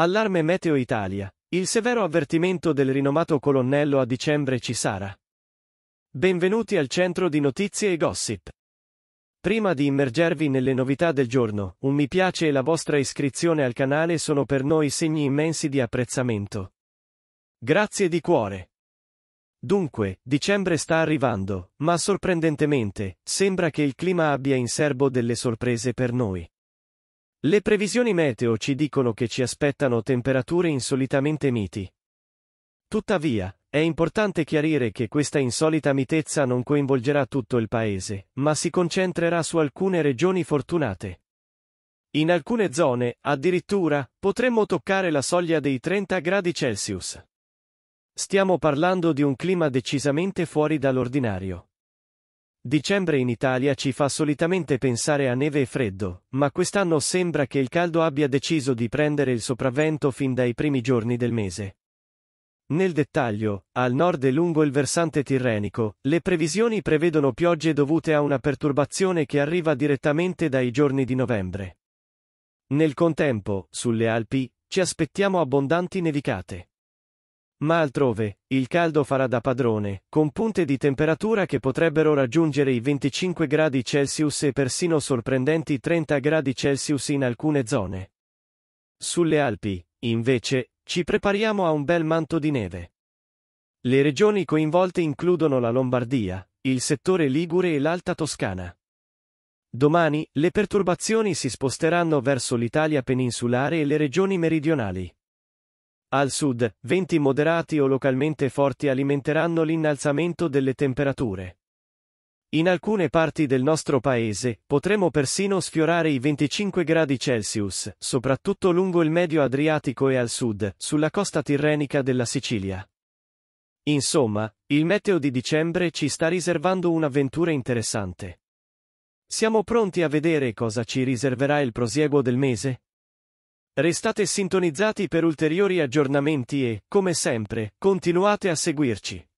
Allarme Meteo Italia. Il severo avvertimento del rinomato colonnello a dicembre ci sarà. Benvenuti al centro di notizie e gossip. Prima di immergervi nelle novità del giorno, un mi piace e la vostra iscrizione al canale sono per noi segni immensi di apprezzamento. Grazie di cuore. Dunque, dicembre sta arrivando, ma sorprendentemente, sembra che il clima abbia in serbo delle sorprese per noi. Le previsioni meteo ci dicono che ci aspettano temperature insolitamente miti. Tuttavia, è importante chiarire che questa insolita mitezza non coinvolgerà tutto il paese, ma si concentrerà su alcune regioni fortunate. In alcune zone, addirittura, potremmo toccare la soglia dei 30 gradi Celsius. Stiamo parlando di un clima decisamente fuori dall'ordinario. Dicembre in Italia ci fa solitamente pensare a neve e freddo, ma quest'anno sembra che il caldo abbia deciso di prendere il sopravvento fin dai primi giorni del mese. Nel dettaglio, al nord e lungo il versante tirrenico, le previsioni prevedono piogge dovute a una perturbazione che arriva direttamente dai giorni di novembre. Nel contempo, sulle Alpi, ci aspettiamo abbondanti nevicate. Ma altrove, il caldo farà da padrone, con punte di temperatura che potrebbero raggiungere i 25 gradi Celsius e persino sorprendenti 30 gradi Celsius in alcune zone. Sulle Alpi, invece, ci prepariamo a un bel manto di neve. Le regioni coinvolte includono la Lombardia, il settore Ligure e l'Alta Toscana. Domani, le perturbazioni si sposteranno verso l'Italia peninsulare e le regioni meridionali. Al sud, venti moderati o localmente forti alimenteranno l'innalzamento delle temperature. In alcune parti del nostro paese potremo persino sfiorare i 25 gradi Celsius, soprattutto lungo il medio Adriatico e al sud, sulla costa tirrenica della Sicilia. Insomma, il meteo di dicembre ci sta riservando un'avventura interessante. Siamo pronti a vedere cosa ci riserverà il prosieguo del mese? Restate sintonizzati per ulteriori aggiornamenti e, come sempre, continuate a seguirci.